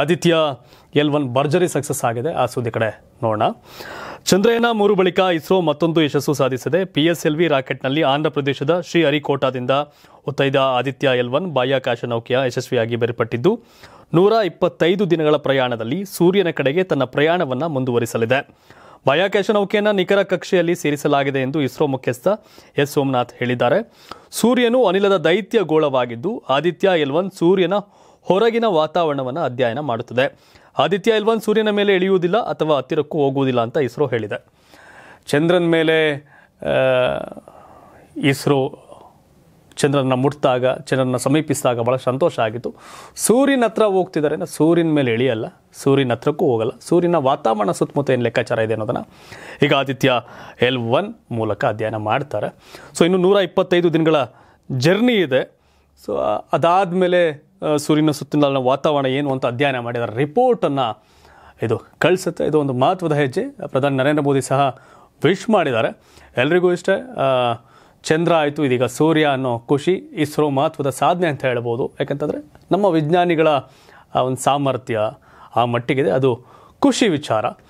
Aditya L one ಭರ್ಜರಿ success ಆಗಿದೆ ಆ ಸುದ್ದಿ ಕಡೆ ನೋಡೋಣ ಚಂದ್ರಯಾನ ಮೂರು ಬಳಿಕ ಇಸ್ರೋ ಮತ್ತೊಂದು ಯಶಸ್ಸು ಸಾಧಿಸಿದೆ ಪಿಎಸ್ಎಲ್ವಿ ರಾಕೆಟ್ನಲ್ಲಿ ಆಂಧ್ರಪ್ರದೇಶದ ಶ್ರೀಹರಿಕೋಟಾದಿಂದ ಒತ್ತೈದ ಆದಿತ್ಯ ಎಲ್ ಒನ್ ಬಾಹ್ಯಾಕಾಶ ನೌಕೆಯ ಯಶಸ್ವಿಯಾಗಿ ಬೇರ್ಪಟ್ಟಿದ್ದು ನೂರ ಇಪ್ಪತ್ತೈದು ದಿನಗಳ ಪ್ರಯಾಣದಲ್ಲಿ ಸೂರ್ಯನ ಕಡೆಗೆ ತನ್ನ ಪ್ರಯಾಣವನ್ನು ಮುಂದುವರಿಸಲಿದೆ ಬಾಹ್ಯಾಕಾಶ ನೌಕೆಯನ್ನು ನಿಖರ ಕಕ್ಷೆಯಲ್ಲಿ ಸೇರಿಸಲಾಗಿದೆ ಎಂದು ಇಸ್ರೋ ಮುಖ್ಯಸ್ಥ ಎಸ್ ಸೋಮನಾಥ್ ಹೇಳಿದ್ದಾರೆ ಸೂರ್ಯನು ಅನಿಲದ ದೈತ್ಯ ಗೋಳವಾಗಿದ್ದು ಆದಿತ್ಯ ಎಲ್ ಸೂರ್ಯನ ಹೊರಗಿನ ವಾತಾವರಣವನ್ನು ಅಧ್ಯಯನ ಮಾಡುತ್ತದೆ ಆದಿತ್ಯ ಎಲ್ವನ್ ಸೂರ್ಯನ ಮೇಲೆ ಇಳಿಯುವುದಿಲ್ಲ ಅಥವಾ ಹತ್ತಿರಕ್ಕೂ ಹೋಗುವುದಿಲ್ಲ ಅಂತ ಇಸ್ರೋ ಹೇಳಿದೆ ಚಂದ್ರನ ಮೇಲೆ ಇಸ್ರೋ ಚಂದ್ರನ ಮುಟ್ಟಿದಾಗ ಚಂದ್ರನ ಸಮೀಪಿಸಿದಾಗ ಭಾಳ ಸಂತೋಷ ಆಗಿತ್ತು ಸೂರ್ಯನ ಹತ್ರ ಹೋಗ್ತಿದ್ದಾರೆ ಸೂರ್ಯನ ಮೇಲೆ ಇಳಿಯಲ್ಲ ಸೂರ್ಯನ ಹತ್ರಕ್ಕೂ ಹೋಗಲ್ಲ ಸೂರ್ಯನ ವಾತಾವರಣ ಸುತ್ತಮುತ್ತ ಏನು ಲೆಕ್ಕಾಚಾರ ಇದೆ ಅನ್ನೋದನ್ನು ಈಗ ಆದಿತ್ಯ ಎಲ್ ಒನ್ ಮೂಲಕ ಅಧ್ಯಯನ ಮಾಡ್ತಾರೆ ಸೊ ಇನ್ನು ನೂರ ಇಪ್ಪತ್ತೈದು ದಿನಗಳ ಜರ್ನಿ ಇದೆ ಸೊ ಮೇಲೆ ಸೂರ್ಯನ ಸುತ್ತಲಿನ ವಾತಾವರಣ ಏನು ಅಂತ ಅಧ್ಯಯನ ಮಾಡಿದ್ದಾರೆ ರಿಪೋರ್ಟನ್ನು ಇದು ಕಳಿಸುತ್ತೆ ಇದು ಒಂದು ಮಹತ್ವದ ಹೆಜ್ಜೆ ಪ್ರಧಾನಿ ನರೇಂದ್ರ ಮೋದಿ ಸಹ ವಿಶ್ ಮಾಡಿದ್ದಾರೆ ಎಲ್ರಿಗೂ ಇಷ್ಟೇ ಚಂದ್ರ ಆಯಿತು ಇದೀಗ ಸೂರ್ಯ ಅನ್ನೋ ಖುಷಿ ಇಸ್ರೋ ಮಹತ್ವದ ಸಾಧನೆ ಅಂತ ಹೇಳ್ಬೋದು ಯಾಕಂತಂದರೆ ನಮ್ಮ ವಿಜ್ಞಾನಿಗಳ ಒಂದು ಸಾಮರ್ಥ್ಯ ಆ ಮಟ್ಟಿಗಿದೆ ಅದು ಖುಷಿ ವಿಚಾರ